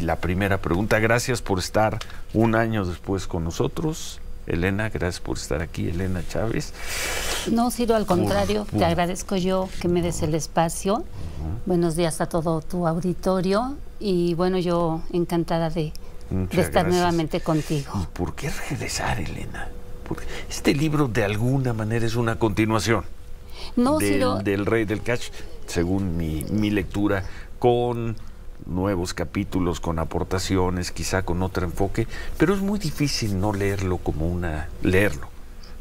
la primera pregunta. Gracias por estar un año después con nosotros. Elena, gracias por estar aquí, Elena Chávez. No, Ciro, al contrario, te agradezco yo que me des el espacio. Buenos días a todo tu auditorio y bueno, yo encantada de, estar nuevamente contigo. ¿Y por qué regresar, Elena? este libro de alguna manera es una continuación no, del, del Rey del Cash, según mi lectura, con nuevos capítulos con aportaciones, quizá con otro enfoque, pero es muy difícil no leerlo como una leerlo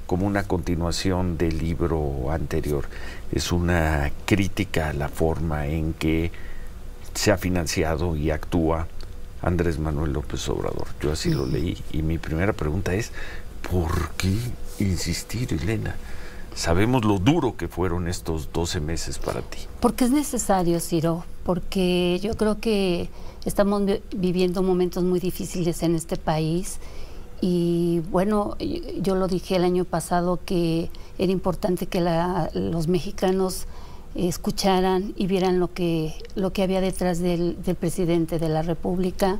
como una continuación del libro anterior. Es una crítica a la forma en que se ha financiado y actúa Andrés Manuel López Obrador. Yo así lo leí y mi primera pregunta es, ¿por qué insistir, Elena? Sabemos lo duro que fueron estos 12 meses para ti. Porque es necesario, Ciro, porque yo creo que estamos viviendo momentos muy difíciles en este país y bueno, yo lo dije el año pasado que era importante que los mexicanos escucharan y vieran lo que, lo que había detrás del presidente de la República.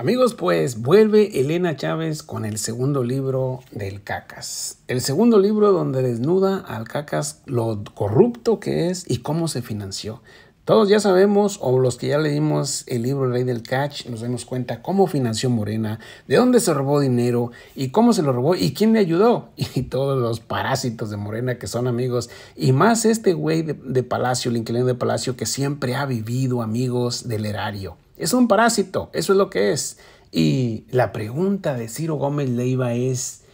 Amigos, pues vuelve Elena Chávez con el segundo libro del Cacas. El segundo libro donde desnuda al Cacas lo corrupto que es y cómo se financió. Todos ya sabemos, o los que ya leímos el libro El Rey del Catch, nos damos cuenta cómo financió Morena, de dónde se robó dinero y cómo se lo robó y quién le ayudó. Y todos los parásitos de Morena que son amigos. Y más este güey de Palacio, el inquilino de Palacio, que siempre ha vivido amigos del erario. Es un parásito, eso es lo que es. Y la pregunta de Ciro Gómez Leiva es,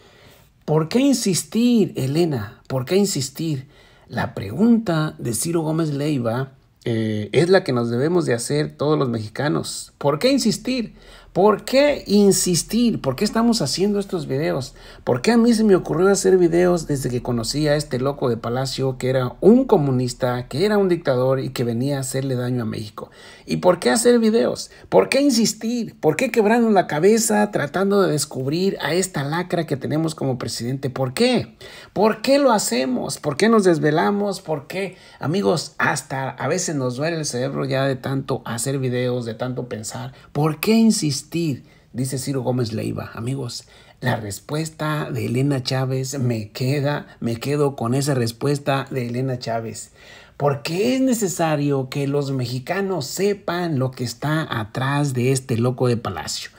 ¿por qué insistir, Elena? ¿Por qué insistir? La pregunta de Ciro Gómez Leiva eh, es la que nos debemos de hacer todos los mexicanos. ¿Por qué insistir? ¿Por qué insistir? ¿Por qué estamos haciendo estos videos? ¿Por qué a mí se me ocurrió hacer videos desde que conocí a este loco de Palacio que era un comunista, que era un dictador y que venía a hacerle daño a México? ¿Y por qué hacer videos? ¿Por qué insistir? ¿Por qué quebrarnos la cabeza tratando de descubrir a esta lacra que tenemos como presidente? ¿Por qué? ¿Por qué lo hacemos? ¿Por qué nos desvelamos? ¿Por qué, amigos, hasta a veces nos duele el cerebro ya de tanto hacer videos, de tanto pensar? ¿Por qué insistir? dice Ciro Gómez Leiva. Amigos, la respuesta de Elena Chávez me queda, me quedo con esa respuesta de Elena Chávez. Porque es necesario que los mexicanos sepan lo que está atrás de este loco de palacio.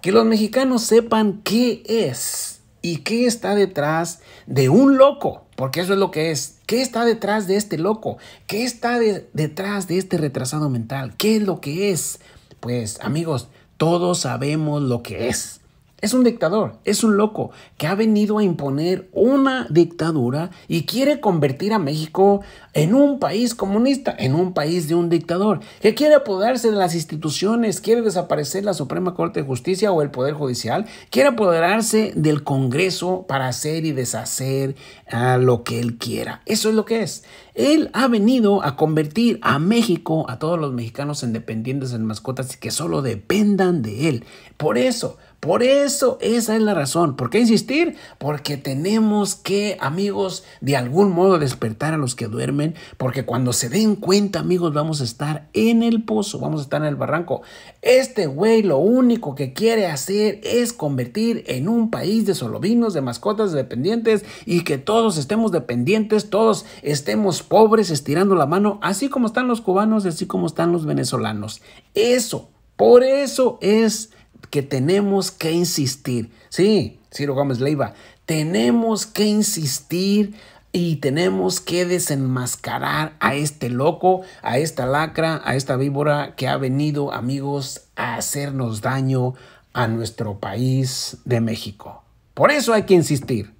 Que los mexicanos sepan qué es y qué está detrás de un loco. Porque eso es lo que es. ¿Qué está detrás de este loco? ¿Qué está detrás de este retrasado mental? ¿Qué es lo que es? Pues amigos, todos sabemos lo que es. Es un dictador, es un loco que ha venido a imponer una dictadura y quiere convertir a México en un país comunista, en un país de un dictador, que quiere apoderarse de las instituciones, quiere desaparecer la Suprema Corte de Justicia o el Poder Judicial, quiere apoderarse del Congreso para hacer y deshacer ah, lo que él quiera. Eso es lo que es. Él ha venido a convertir a México, a todos los mexicanos en dependientes, en mascotas y que solo dependan de él. Por eso, por eso esa es la razón. ¿Por qué insistir? Porque tenemos que, amigos, de algún modo despertar a los que duermen, porque cuando se den cuenta, amigos, vamos a estar en el pozo, vamos a estar en el barranco. Este güey lo único que quiere hacer es convertir en un país de solovinos, de mascotas, dependientes y que todos estemos dependientes, todos estemos pobres estirando la mano, así como están los cubanos así como están los venezolanos. Eso, por eso es que tenemos que insistir. Sí, Ciro Gómez Leiva, tenemos que insistir y tenemos que desenmascarar a este loco, a esta lacra, a esta víbora que ha venido, amigos, a hacernos daño a nuestro país de México. Por eso hay que insistir.